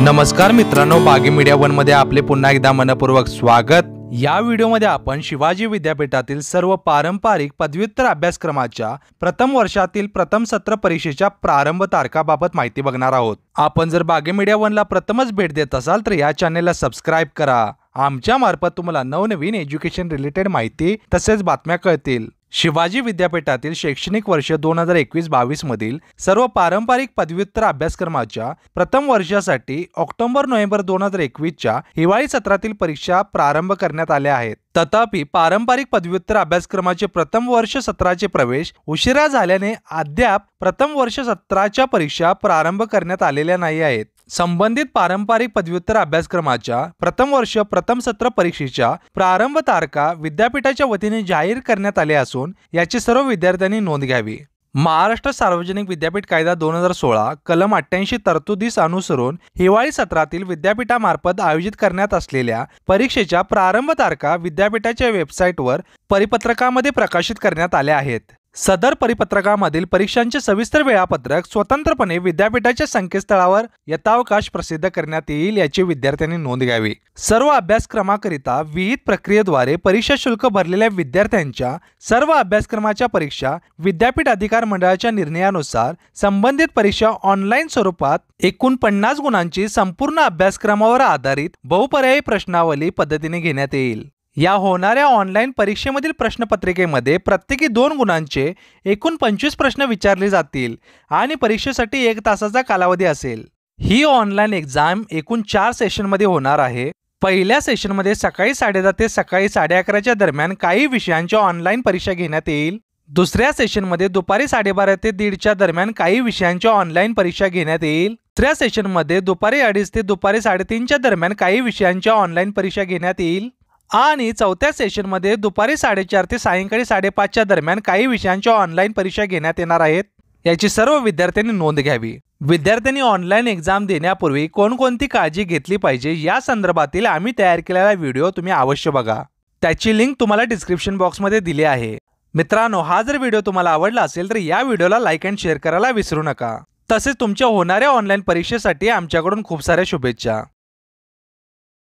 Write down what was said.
नमस्कार मित्रांनो बागी media one मध्ये आपले पुन्हा एकदा मनपूर्वक स्वागत या व्हिडिओमध्ये आपण शिवाजी विद्यापीठातील सर्व पारंपरिक पदव्युत्तर अभ्यासक्रमाच्या प्रथम वर्षातील प्रथम सत्र परीक्षेच्या प्रारंभ तारखाबाबत माहिती बघणार आहोत आपण जर बागे मीडिया वनला प्रथमच भेट देत असाल तर या चॅनेलला सबस्क्राईब करा आमच्या मार्फत तुम्हाला नवनवीन एज्युकेशन रिलेटेड माहिती तसेच बातम्या कळतील शिवाजी विद्यापीठातील शैक्षणिक वर्ष दोन हजार एकवीस बावीसमधील सर्व पारंपरिक पदव्युत्तर अभ्यासक्रमाच्या प्रथम वर्षासाठी ऑक्टोबर नोव्हेंबर दोन हजार एकवीसच्या हिवाळी सत्रातील परीक्षा प्रारंभ करण्यात आल्या आहेत तथापि पारंपरिक पदव्युत्तर अभ्यासक्रमाचे प्रथम वर्ष सत्राचे प्रवेश उशिरा झाल्याने अद्याप प्रथम वर्ष सत्राच्या परीक्षा प्रारंभ करण्यात आलेल्या नाही आहेत संबंधित पारंपरिक पदव्युत्तर अभ्यासक्रमाच्या प्रथम वर्ष प्रथम सत्र परीक्षेच्या प्रारंभ तारखा विद्यापीठाच्या वतीने जाहीर करण्यात आल्या असून याची सर्व विद्यार्थ्यांनी नोंद घ्यावी महाराष्ट्र सार्वजनिक विद्यापीठ कायदा दोन हजार सोळा कलम अठ्ठ्याऐंशी तरतुदीस अनुसरून हिवाळी सत्रातील विद्यापीठामार्फत आयोजित करण्यात असलेल्या परीक्षेच्या प्रारंभ तारखा विद्यापीठाच्या वेबसाईटवर परिपत्रकामध्ये प्रकाशित करण्यात आल्या आहेत सदर परिपत्रकामधील परीक्षांचे सविस्तर वेळापत्रक स्वतंत्रपणे विद्यापीठाच्या संकेतस्थळावर यथावकाश प्रसिद्ध करण्यात येईल याची विद्यार्थ्यांनी नोंद घ्यावी सर्व अभ्यासक्रमाकरिता विहित प्रक्रियेद्वारे परीक्षा शुल्क भरलेल्या विद्यार्थ्यांच्या सर्व अभ्यासक्रमाच्या परीक्षा विद्यापीठ अधिकार मंडळाच्या निर्णयानुसार संबंधित परीक्षा ऑनलाईन स्वरूपात एकूण पन्नास गुणांची संपूर्ण अभ्यासक्रमावर आधारित बहुपर्यायी प्रश्नावली पद्धतीने घेण्यात येईल या होणाऱ्या ऑनलाईन परीक्षेमधील प्रश्नपत्रिकेमध्ये प्रत्येकी दोन गुणांचे एकूण पंचवीस प्रश्न विचारले जातील आणि परीक्षेसाठी एक तासाचा कालावधी असेल ही ऑनलाईन एक्झाम एकूण चार सेशनमध्ये होणार आहे पहिल्या सेशनमध्ये सकाळी साडेदहा ते सकाळी साडे अकराच्या दरम्यान काही विषयांची ऑनलाईन परीक्षा घेण्यात येईल दुसऱ्या सेशनमध्ये दुपारी साडेबारा ते दीडच्या दरम्यान काही विषयांची ऑनलाईन परीक्षा घेण्यात येईल तिसऱ्या सेशनमध्ये दुपारी अडीच ते दुपारी साडेतीनच्या दरम्यान काही विषयांच्या ऑनलाईन परीक्षा घेण्यात येईल आणि चौथ्या सेशनमध्ये दुपारी साडेचार ते सायंकाळी साडेपाचच्या दरम्यान काही विषयांच्या ऑनलाईन परीक्षा घेण्यात येणार आहेत याची सर्व विद्यार्थ्यांनी नोंद घ्यावी विद्यार्थ्यांनी ऑनलाईन एक्झाम देण्यापूर्वी कोणकोणती काळजी घेतली पाहिजे या संदर्भातील आम्ही तयार केलेला व्हिडिओ तुम्ही अवश्य बघा त्याची लिंक तुम्हाला डिस्क्रिप्शन बॉक्समध्ये दिली आहे मित्रांनो हा जर व्हिडिओ तुम्हाला आवडला असेल तर या व्हिडिओला लाईक अँड शेअर करायला विसरू नका तसेच तुमच्या होणाऱ्या ऑनलाईन परीक्षेसाठी आमच्याकडून खूप साऱ्या शुभेच्छा